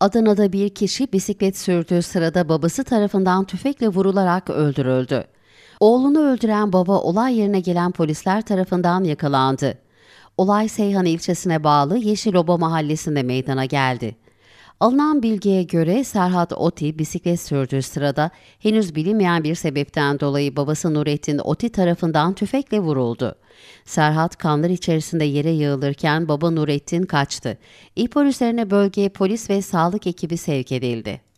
Adana'da bir kişi bisiklet sürdüğü sırada babası tarafından tüfekle vurularak öldürüldü. Oğlunu öldüren baba olay yerine gelen polisler tarafından yakalandı. Olay Seyhan ilçesine bağlı Yeşiloba mahallesinde meydana geldi. Alınan bilgiye göre Serhat Oti bisiklet sürdüğü sırada henüz bilinmeyen bir sebepten dolayı babası Nurettin Oti tarafından tüfekle vuruldu. Serhat kanlar içerisinde yere yığılırken baba Nurettin kaçtı. İhbar üzerine bölgeye polis ve sağlık ekibi sevk edildi.